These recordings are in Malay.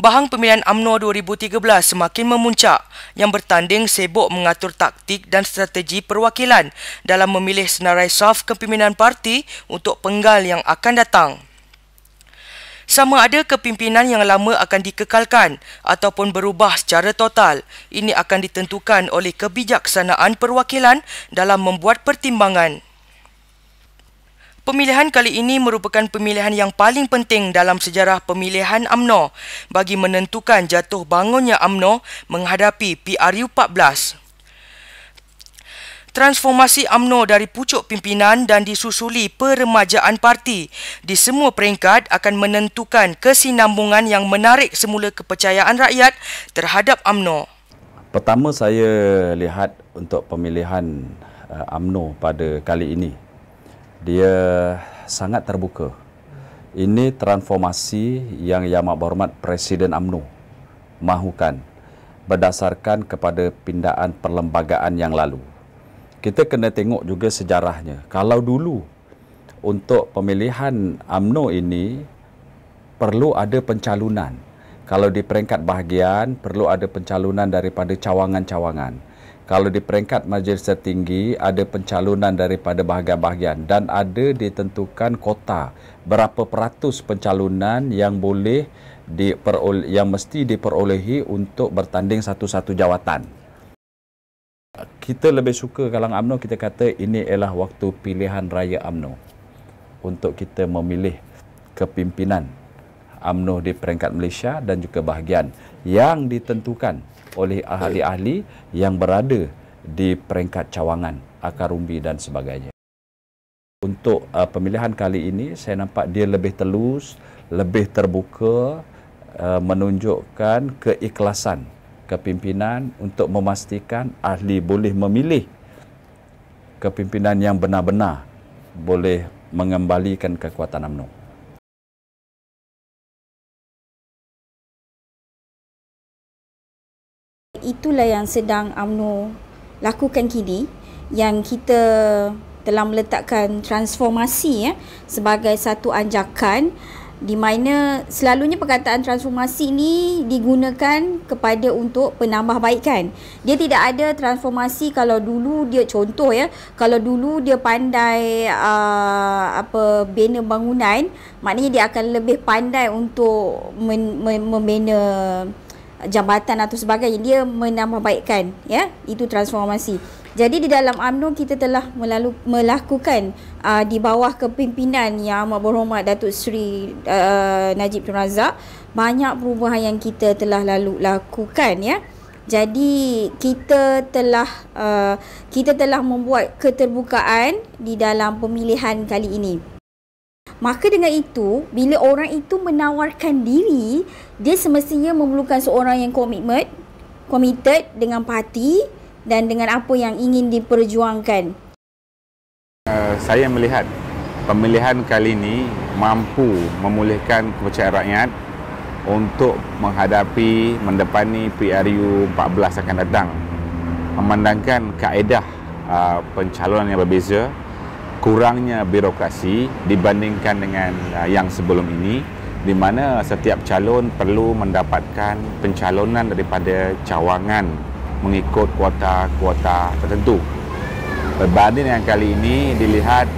Bahang pemilihan Amno 2013 semakin memuncak yang bertanding sibuk mengatur taktik dan strategi perwakilan dalam memilih senarai saf kepimpinan parti untuk penggal yang akan datang sama ada kepimpinan yang lama akan dikekalkan ataupun berubah secara total. Ini akan ditentukan oleh kebijaksanaan perwakilan dalam membuat pertimbangan. Pemilihan kali ini merupakan pemilihan yang paling penting dalam sejarah pemilihan AMNO bagi menentukan jatuh bangunnya AMNO menghadapi PRU 14 transformasi AMNO dari pucuk pimpinan dan disusuli peremajaan parti di semua peringkat akan menentukan kesinambungan yang menarik semula kepercayaan rakyat terhadap AMNO. Pertama saya lihat untuk pemilihan AMNO uh, pada kali ini. Dia sangat terbuka. Ini transformasi yang Yang Amat Berhormat Presiden UMNO mahukan berdasarkan kepada pindaan perlembagaan yang lalu kita kena tengok juga sejarahnya. Kalau dulu untuk pemilihan AMNO ini perlu ada pencalonan. Kalau di peringkat bahagian perlu ada pencalonan daripada cawangan-cawangan. Kalau di peringkat majlis tertinggi ada pencalonan daripada bahagian-bahagian dan ada ditentukan kota berapa peratus pencalonan yang boleh diperoleh yang mesti diperolehi untuk bertanding satu-satu jawatan kita lebih suka kalang UMNO kita kata ini ialah waktu pilihan raya UMNO untuk kita memilih kepimpinan UMNO di peringkat Malaysia dan juga bahagian yang ditentukan oleh ahli-ahli yang berada di peringkat cawangan, akar umbi dan sebagainya. Untuk uh, pemilihan kali ini saya nampak dia lebih telus, lebih terbuka uh, menunjukkan keikhlasan kepimpinan untuk memastikan ahli boleh memilih kepimpinan yang benar-benar boleh mengembalikan kekuatan UMNO. Itulah yang sedang UMNO lakukan kini yang kita telah meletakkan transformasi ya, sebagai satu anjakan di mana selalunya perkataan transformasi ni digunakan kepada untuk penambahbaikan. Dia tidak ada transformasi kalau dulu dia contoh ya, kalau dulu dia pandai uh, apa bina bangunan, maknanya dia akan lebih pandai untuk membina men- men- jambatan atau sebagainya dia menambahbaikkan ya itu transformasi jadi di dalam AMNO kita telah melalu, melakukan uh, di bawah kepimpinan yang amat berhormat Datuk Seri uh, Najib Tun Razak banyak perubahan yang kita telah lalu lakukan ya. Jadi kita telah uh, kita telah membuat keterbukaan di dalam pemilihan kali ini. Maka dengan itu, bila orang itu menawarkan diri, dia semestinya memerlukan seorang yang komitmen, komited dengan parti dan dengan apa yang ingin diperjuangkan. Uh, saya melihat pemilihan kali ini mampu memulihkan kepercayaan rakyat untuk menghadapi mendepani PRU 14 akan datang memandangkan kaedah uh, pencalonan yang berbeza kurangnya birokrasi dibandingkan dengan uh, yang sebelum ini di mana setiap calon perlu mendapatkan pencalonan daripada cawangan mengikut kuota-kuota tertentu. Berbanding dengan kali ini dilihat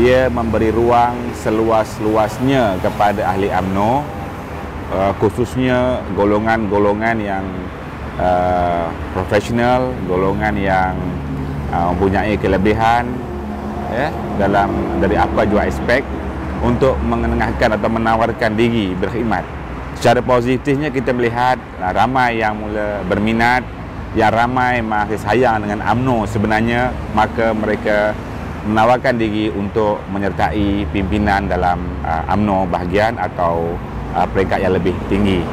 ia memberi ruang seluas-luasnya kepada ahli AMNO uh, khususnya golongan-golongan yang uh, profesional, golongan yang uh, mempunyai kelebihan ya dalam dari apa jua aspek untuk mengenangkan atau menawarkan diri berkhidmat. Secara positifnya kita melihat ah, ramai yang mula berminat, yang ramai masih sayang dengan AMNO sebenarnya maka mereka menawarkan diri untuk menyertai pimpinan dalam AMNO ah, bahagian atau ah, peringkat yang lebih tinggi.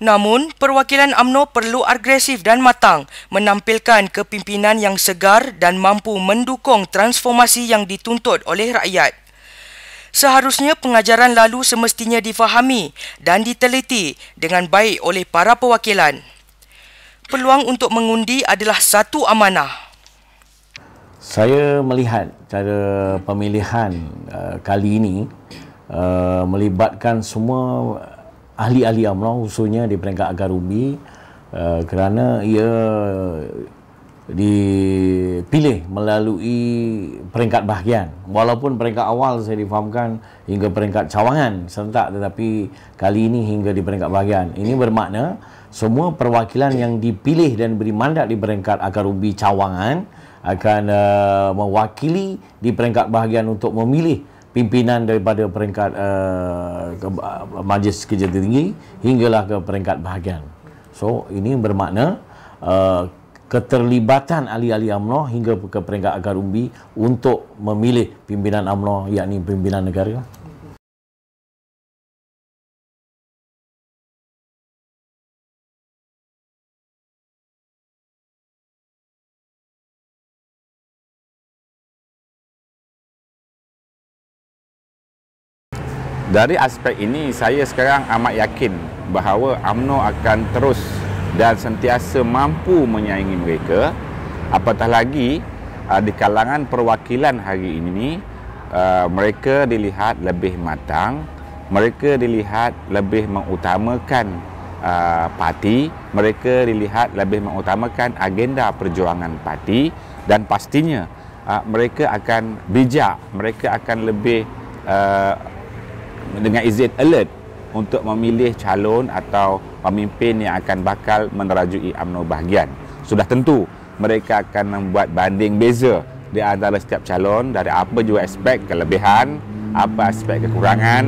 Namun, perwakilan AMNO perlu agresif dan matang menampilkan kepimpinan yang segar dan mampu mendukung transformasi yang dituntut oleh rakyat. Seharusnya pengajaran lalu semestinya difahami dan diteliti dengan baik oleh para perwakilan. Peluang untuk mengundi adalah satu amanah. Saya melihat cara pemilihan uh, kali ini uh, melibatkan semua ahli-ahli UMNO khususnya di peringkat agar umbi uh, kerana ia dipilih melalui peringkat bahagian walaupun peringkat awal saya difahamkan hingga peringkat cawangan serentak tetapi kali ini hingga di peringkat bahagian ini bermakna semua perwakilan yang dipilih dan beri mandat di peringkat akar ubi cawangan akan uh, mewakili di peringkat bahagian untuk memilih pimpinan daripada peringkat uh, ke, uh, majlis kerja Tinggi hinggalah ke peringkat bahagian. So ini bermakna uh, keterlibatan ahli-ahli UMNO hingga ke peringkat akar umbi untuk memilih pimpinan UMNO yakni pimpinan negara. dari aspek ini saya sekarang amat yakin bahawa AMNO akan terus dan sentiasa mampu menyaingi mereka apatah lagi ah, di kalangan perwakilan hari ini ah, mereka dilihat lebih matang mereka dilihat lebih mengutamakan uh, parti mereka dilihat lebih mengutamakan agenda perjuangan parti dan pastinya mereka akan bijak mereka akan lebih dengan izin alert untuk memilih calon atau pemimpin yang akan bakal menerajui UMNO bahagian. Sudah tentu mereka akan membuat banding beza di antara setiap calon dari apa juga aspek kelebihan, apa aspek kekurangan.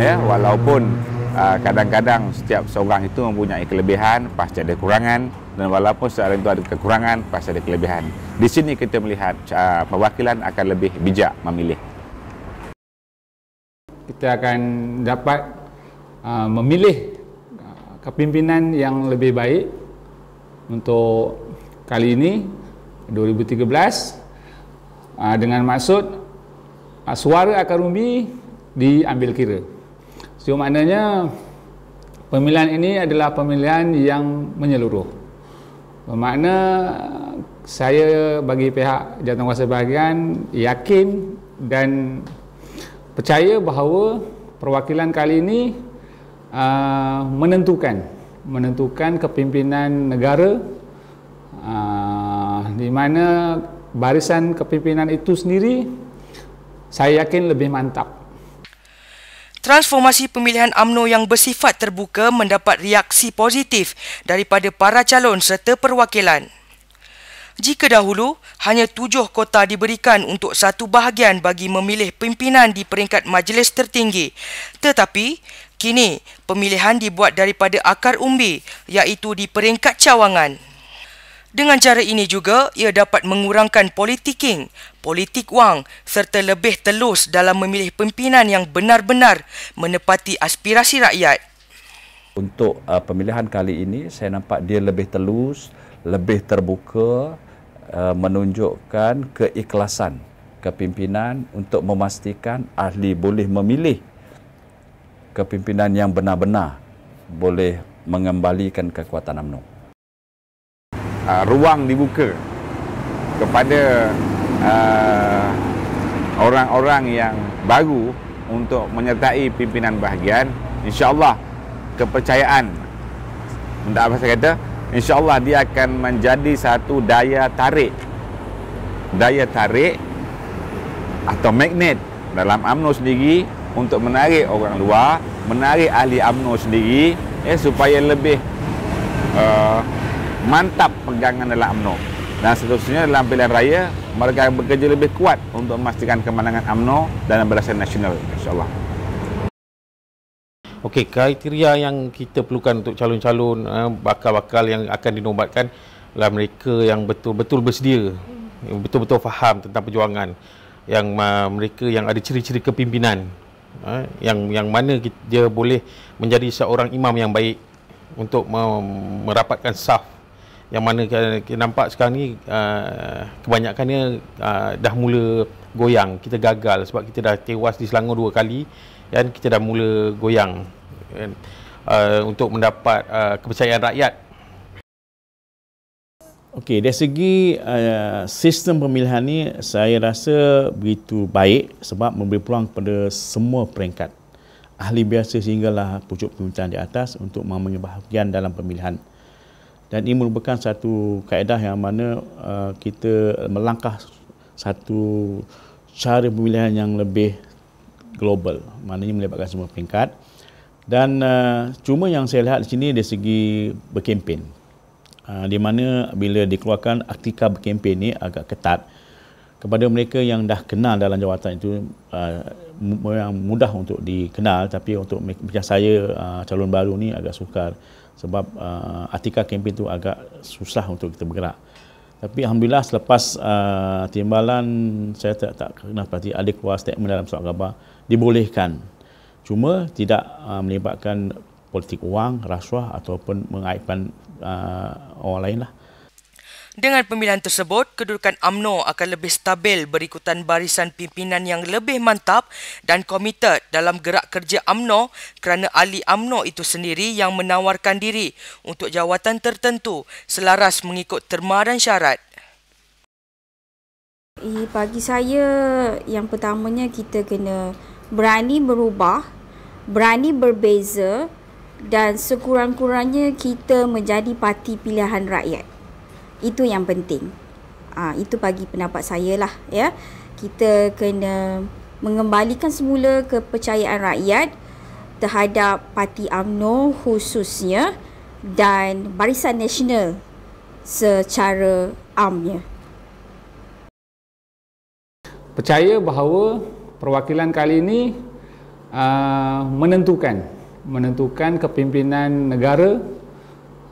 Ya, walaupun uh, kadang-kadang setiap seorang itu mempunyai kelebihan, pasti ada kekurangan dan walaupun seorang itu ada kekurangan, pasti ada kelebihan. Di sini kita melihat uh, perwakilan akan lebih bijak memilih kita akan dapat uh, memilih uh, kepimpinan yang lebih baik untuk kali ini 2013 uh, dengan maksud uh, suara akar umbi diambil kira. So maknanya pemilihan ini adalah pemilihan yang menyeluruh. Bermakna saya bagi pihak jawatankuasa bahagian yakin dan percaya bahawa perwakilan kali ini uh, menentukan menentukan kepimpinan negara uh, di mana barisan kepimpinan itu sendiri saya yakin lebih mantap. Transformasi pemilihan AMNO yang bersifat terbuka mendapat reaksi positif daripada para calon serta perwakilan. Jika dahulu hanya tujuh kota diberikan untuk satu bahagian bagi memilih pimpinan di peringkat majlis tertinggi, tetapi kini pemilihan dibuat daripada akar umbi iaitu di peringkat cawangan. Dengan cara ini juga, ia dapat mengurangkan politiking, politik wang serta lebih telus dalam memilih pimpinan yang benar-benar menepati aspirasi rakyat. Untuk uh, pemilihan kali ini, saya nampak dia lebih telus, lebih terbuka uh, menunjukkan keikhlasan kepimpinan untuk memastikan ahli boleh memilih kepimpinan yang benar-benar boleh mengembalikan kekuatan UMNO. Uh, ruang dibuka kepada uh, orang-orang yang baru untuk menyertai pimpinan bahagian. InsyaAllah kepercayaan, tak apa saya kata, insyaallah dia akan menjadi satu daya tarik daya tarik atau magnet dalam UMNO sendiri untuk menarik orang luar menarik ahli UMNO sendiri eh, supaya lebih uh, mantap pegangan dalam UMNO dan seterusnya dalam pilihan raya mereka bekerja lebih kuat untuk memastikan kemenangan UMNO dalam berasal nasional insyaAllah Okey, kriteria yang kita perlukan untuk calon-calon eh, bakal-bakal yang akan dinobatkan adalah mereka yang betul-betul bersedia, yang betul-betul faham tentang perjuangan, yang uh, mereka yang ada ciri-ciri kepimpinan, eh, yang yang mana kita, dia boleh menjadi seorang imam yang baik untuk merapatkan saf yang mana kita nampak sekarang ni uh, ah, kebanyakannya uh, ah, dah mula goyang kita gagal sebab kita dah tewas di Selangor dua kali dan kita dah mula goyang kan uh, untuk mendapat uh, kepercayaan rakyat Okey, dari segi uh, sistem pemilihan ni saya rasa begitu baik sebab memberi peluang kepada semua peringkat ahli biasa sehinggalah pucuk pemerintahan di atas untuk mengambil bahagian dalam pemilihan dan ini merupakan satu kaedah yang mana uh, kita melangkah satu cara pemilihan yang lebih global maknanya melibatkan semua peringkat dan uh, cuma yang saya lihat di sini dari segi berkempen uh, di mana bila dikeluarkan aktika berkempen ini agak ketat kepada mereka yang dah kenal dalam jawatan itu uh, yang mudah untuk dikenal tapi untuk macam saya uh, calon baru ni agak sukar sebab uh, artikel kempen itu agak susah untuk kita bergerak. Tapi Alhamdulillah selepas uh, timbalan saya tak, tak kenal pasti ada keluar statement dalam surat khabar dibolehkan. Cuma tidak uh, melibatkan politik wang, rasuah ataupun mengaitkan uh, orang lain lah. Dengan pemilihan tersebut, kedudukan AMNO akan lebih stabil berikutan barisan pimpinan yang lebih mantap dan komited dalam gerak kerja AMNO kerana ahli AMNO itu sendiri yang menawarkan diri untuk jawatan tertentu selaras mengikut terma dan syarat. Bagi saya, yang pertamanya kita kena berani berubah, berani berbeza dan sekurang-kurangnya kita menjadi parti pilihan rakyat. Itu yang penting. Ha, itu bagi pendapat saya lah. Ya. Kita kena mengembalikan semula kepercayaan rakyat terhadap parti UMNO khususnya dan Barisan Nasional secara amnya. Percaya bahawa perwakilan kali ini uh, menentukan menentukan kepimpinan negara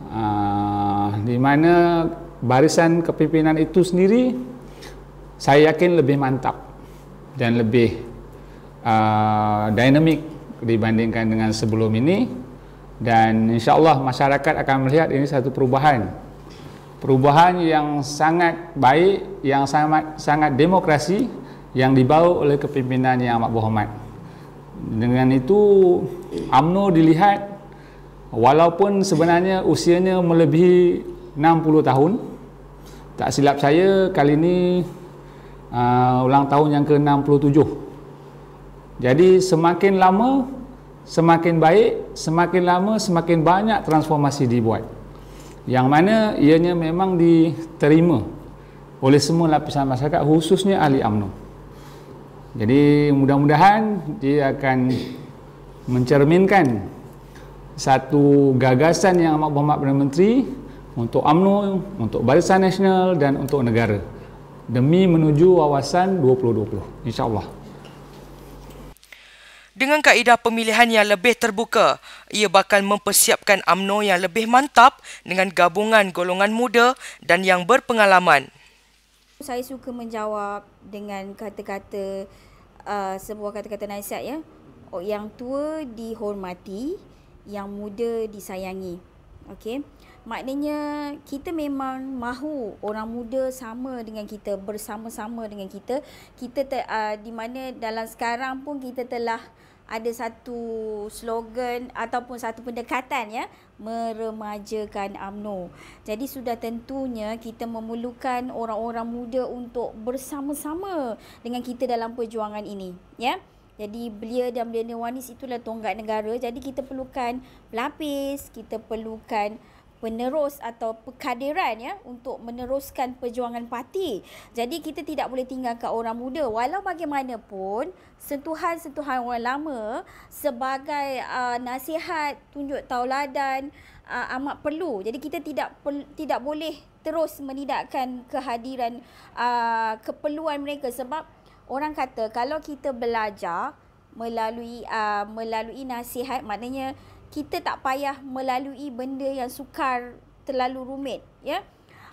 uh, di mana barisan kepimpinan itu sendiri saya yakin lebih mantap dan lebih uh, dinamik dibandingkan dengan sebelum ini dan insyaallah masyarakat akan melihat ini satu perubahan perubahan yang sangat baik yang sangat sangat demokrasi yang dibawa oleh kepimpinan yang amat berhormat dengan itu UMNO dilihat walaupun sebenarnya usianya melebihi 60 tahun tak silap saya kali ini uh, ulang tahun yang ke 67 jadi semakin lama semakin baik semakin lama semakin banyak transformasi dibuat yang mana ianya memang diterima oleh semua lapisan masyarakat khususnya ahli UMNO jadi mudah-mudahan dia akan mencerminkan satu gagasan yang Amat Berhormat Perdana Menteri untuk AMNO, untuk Barisan Nasional dan untuk negara demi menuju wawasan 2020 Insya Allah. dengan kaedah pemilihan yang lebih terbuka, ia bakal mempersiapkan AMNO yang lebih mantap dengan gabungan golongan muda dan yang berpengalaman. Saya suka menjawab dengan kata-kata uh, sebuah kata-kata nasihat ya. Oh, yang tua dihormati, yang muda disayangi. Okey. Maknanya kita memang mahu orang muda sama dengan kita bersama-sama dengan kita. Kita ter, uh, ah, di mana dalam sekarang pun kita telah ada satu slogan ataupun satu pendekatan ya meremajakan AMNO. Jadi sudah tentunya kita memerlukan orang-orang muda untuk bersama-sama dengan kita dalam perjuangan ini ya. Jadi belia dan belia wanis itulah tonggak negara. Jadi kita perlukan pelapis, kita perlukan penerus atau pekadiran ya untuk meneruskan perjuangan parti. Jadi kita tidak boleh tinggalkan orang muda walau bagaimanapun sentuhan-sentuhan orang lama sebagai uh, nasihat, tunjuk tauladan uh, amat perlu. Jadi kita tidak tidak boleh terus menidakkan kehadiran uh, keperluan mereka sebab orang kata kalau kita belajar melalui uh, melalui nasihat maknanya kita tak payah melalui benda yang sukar terlalu rumit ya yeah?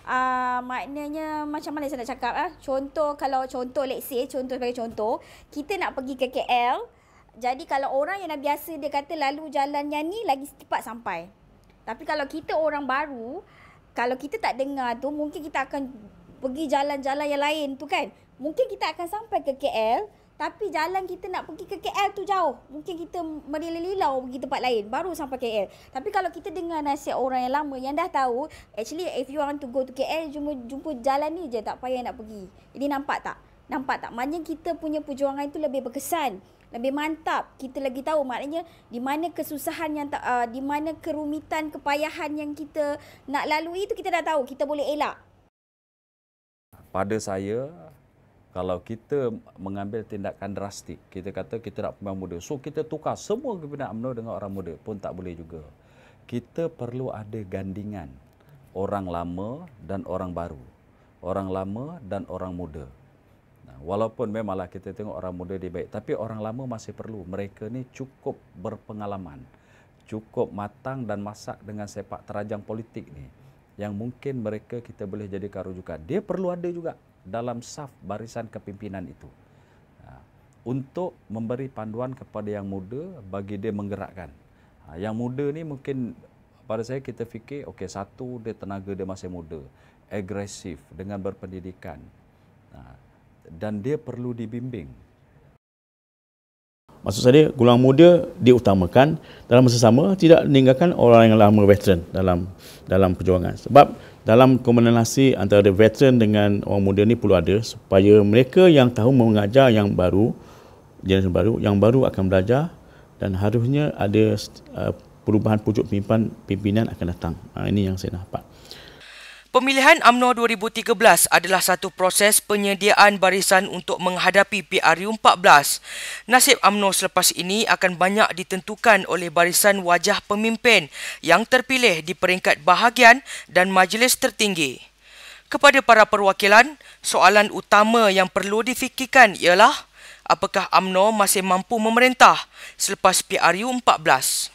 uh, maknanya macam mana saya nak cakap ah ha? contoh kalau contoh let's say contoh sebagai contoh kita nak pergi ke KL jadi kalau orang yang dah biasa dia kata lalu jalan yang ni lagi cepat sampai tapi kalau kita orang baru kalau kita tak dengar tu mungkin kita akan pergi jalan-jalan yang lain tu kan mungkin kita akan sampai ke KL tapi jalan kita nak pergi ke KL tu jauh. Mungkin kita merilau-lilau pergi tempat lain. Baru sampai KL. Tapi kalau kita dengar nasihat orang yang lama yang dah tahu. Actually if you want to go to KL. Jumpa, jumpa jalan ni je. Tak payah nak pergi. Ini nampak tak? Nampak tak? Maknanya kita punya perjuangan itu lebih berkesan. Lebih mantap. Kita lagi tahu maknanya di mana kesusahan yang tak, uh, di mana kerumitan, kepayahan yang kita nak lalui itu kita dah tahu. Kita boleh elak. Pada saya, kalau kita mengambil tindakan drastik kita kata kita nak pemain muda so kita tukar semua kepimpinan UMNO dengan orang muda pun tak boleh juga kita perlu ada gandingan orang lama dan orang baru orang lama dan orang muda walaupun memanglah kita tengok orang muda dia baik tapi orang lama masih perlu mereka ni cukup berpengalaman cukup matang dan masak dengan sepak terajang politik ni yang mungkin mereka kita boleh jadikan rujukan dia perlu ada juga dalam saf barisan kepimpinan itu ha, untuk memberi panduan kepada yang muda bagi dia menggerakkan. Ha, yang muda ni mungkin pada saya kita fikir okey satu dia tenaga dia masih muda, agresif dengan berpendidikan. Ha, dan dia perlu dibimbing maksud saya golongan muda diutamakan dalam masa sama tidak meninggalkan orang yang lama veteran dalam dalam perjuangan sebab dalam komunikasi antara veteran dengan orang muda ni perlu ada supaya mereka yang tahu mengajar yang baru jenis baru yang baru akan belajar dan harusnya ada uh, perubahan pucuk pimpinan pimpinan akan datang uh, ini yang saya dapat Pemilihan AMNO 2013 adalah satu proses penyediaan barisan untuk menghadapi PRU14. Nasib AMNO selepas ini akan banyak ditentukan oleh barisan wajah pemimpin yang terpilih di peringkat bahagian dan majlis tertinggi. Kepada para perwakilan, soalan utama yang perlu difikirkan ialah apakah AMNO masih mampu memerintah selepas PRU 14?